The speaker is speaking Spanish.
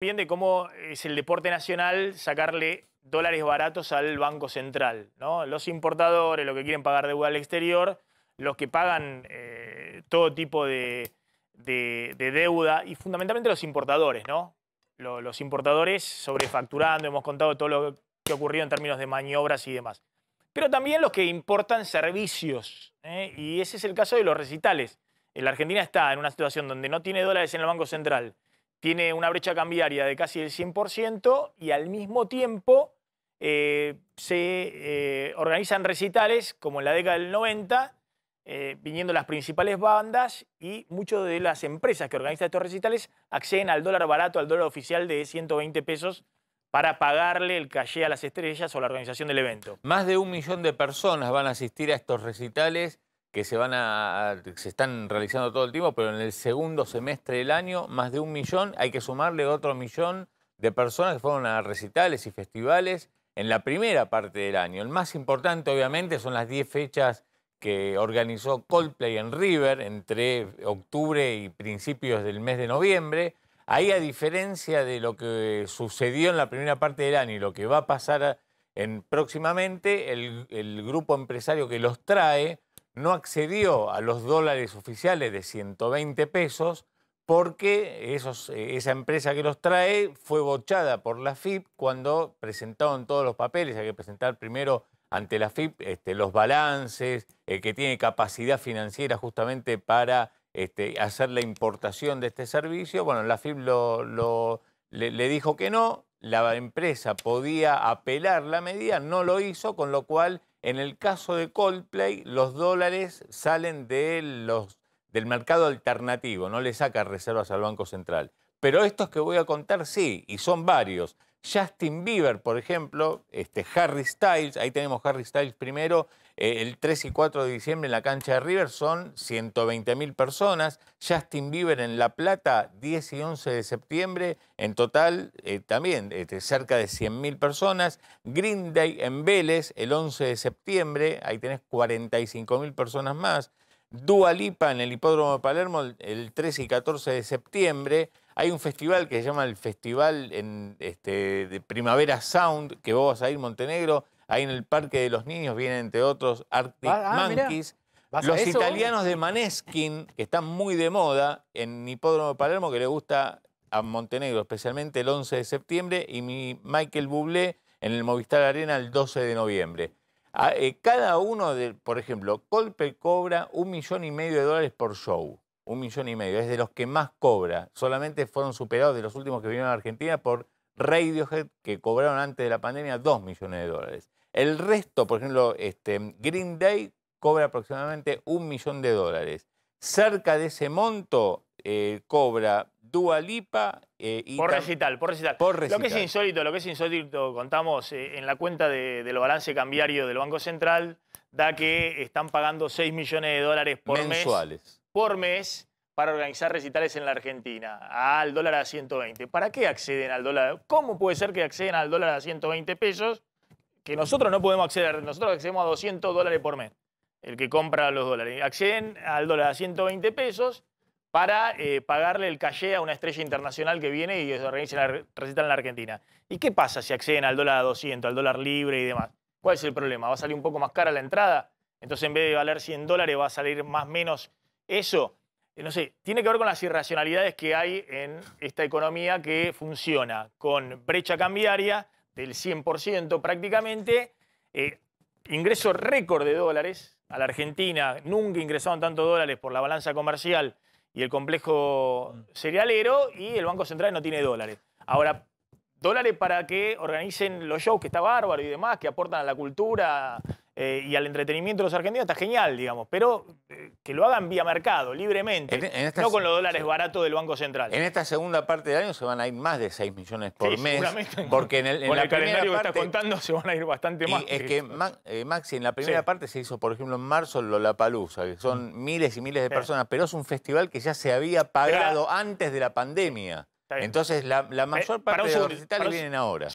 de cómo es el deporte nacional sacarle dólares baratos al Banco Central. Los importadores, los que quieren pagar deuda al exterior, los que pagan eh, todo tipo de, deuda y fundamentalmente los importadores. ¿no? Los, importadores sobrefacturando, hemos contado todo lo que ocurrió en términos de maniobras y demás. Pero también los que importan servicios. ¿eh? Y ese es el caso de los recitales. La Argentina está en una situación donde no tiene dólares en el Banco Central tiene una brecha cambiaria de casi el 100% y al mismo tiempo eh, se eh, organizan recitales como en la década del 90, eh, viniendo las principales bandas y muchas de las empresas que organizan estos recitales acceden al dólar barato, al dólar oficial de 120 pesos para pagarle el calle a las estrellas o la organización del evento. Más de un millón de personas van a asistir a estos recitales que se van a, se están realizando todo el tiempo, pero en el segundo semestre del año, más de un millón, hay que sumarle otro millón de personas que fueron a recitales y festivales en la primera parte del año. El más importante, obviamente, son las 10 fechas que organizó Coldplay en River entre octubre y principios del mes de noviembre. Ahí, a diferencia de lo que sucedió en la primera parte del año y lo que va a pasar en, próximamente, el grupo empresario que los trae no accedió a los dólares oficiales de 120 pesos porque eh, esa empresa que los trae fue bochada por la FIP cuando presentaron todos los papeles. Hay que presentar primero ante la FIP este, los balances, que tiene capacidad financiera justamente para este, hacer la importación de este servicio. Bueno, la FIP lo, le, dijo que no, la empresa podía apelar la medida, no lo hizo, con lo cual en el caso de Coldplay los dólares salen de los, del mercado alternativo, no le saca reservas al Banco Central. Pero estos que voy a contar sí, y son varios. Justin Bieber, por ejemplo, este, Harry Styles, ahí tenemos Harry Styles primero, eh, el 3 y 4 de diciembre en la cancha de River son 120 mil personas, Justin Bieber en La Plata 10 y 11 de septiembre, en total eh, también este, cerca de 100.000 personas, Green Day en Vélez el 11 de septiembre, ahí tenés 45 mil personas más, Dualipa en el Hipódromo de Palermo el 13 y 14 de septiembre. Hay un festival que se llama el Festival este, de Primavera Sound, que vos vas a ir Montenegro. Ahí en el Parque de los Niños vienen, entre otros, Arctic ah, ah, Monkeys. Los italianos de Maneskin, que están muy de moda en Hipódromo de Palermo, que le gusta a Montenegro, especialmente el 11 de septiembre, y mi Michael Bublé en el Movistar Arena el 12 de noviembre. Ah, eh, cada uno, de, por ejemplo, Colpe cobra un millón y medio de dólares por show. Un millón y medio. Es de los que más cobra. Solamente fueron superados de los últimos que vinieron a Argentina por Radiohead, que cobraron antes de la pandemia dos millones de dólares. El resto, por ejemplo, este, Green Day cobra aproximadamente un millón de dólares. Cerca de ese monto eh, cobra Dua eh, por, recital, por recital, Lo que es insólito, lo que es insólito, contamos eh, en la cuenta del balance cambiario del Banco Central, da que están pagando 6 millones de dólares por Mensuales. mes. Por mes para organizar recitales en la Argentina, al dólar a 120. ¿Para qué acceden al dólar? ¿Cómo puede ser que acceden al dólar a 120 pesos? Que nosotros no podemos acceder, nosotros accedemos a 200 dólares por mes, el que compra los dólares. Acceden al dólar a 120 pesos para eh, pagarle el caché a una estrella internacional que viene y organiza recita en la Argentina. ¿Y qué pasa si acceden al dólar a 200, al dólar libre y demás? ¿Cuál es el problema? ¿Va a salir un poco más cara la entrada? Entonces en vez de valer 100 dólares va a salir más o menos eso. Eh, no sé, tiene que ver con las irracionalidades que hay en esta economía que funciona con brecha cambiaria del 100% prácticamente, eh, ingreso récord de dólares a la Argentina, nunca ingresaron tantos dólares por la balanza comercial y el complejo mm. cerealero y el Banco Central no tiene dólares. Ahora, dólares para que organicen los shows, que está bárbaro y demás, que aportan a la cultura, eh, y al entretenimiento de los argentinos está genial, digamos, pero eh, que lo hagan vía mercado, libremente, e-, no con los dólares baratos del Banco Central. En esta segunda parte del año se van a ir más de 6 millones por mes. Porque en el, el calendario que está contando se van a ir bastante más. es que, eh, Maxi, en la primera parte se hizo, por ejemplo, en marzo lo Palusa, que son mm. miles y miles de personas, pero es un festival que ya se había pagado antes de la pandemia. Entonces, la, mayor parte de los recitales vienen ahora.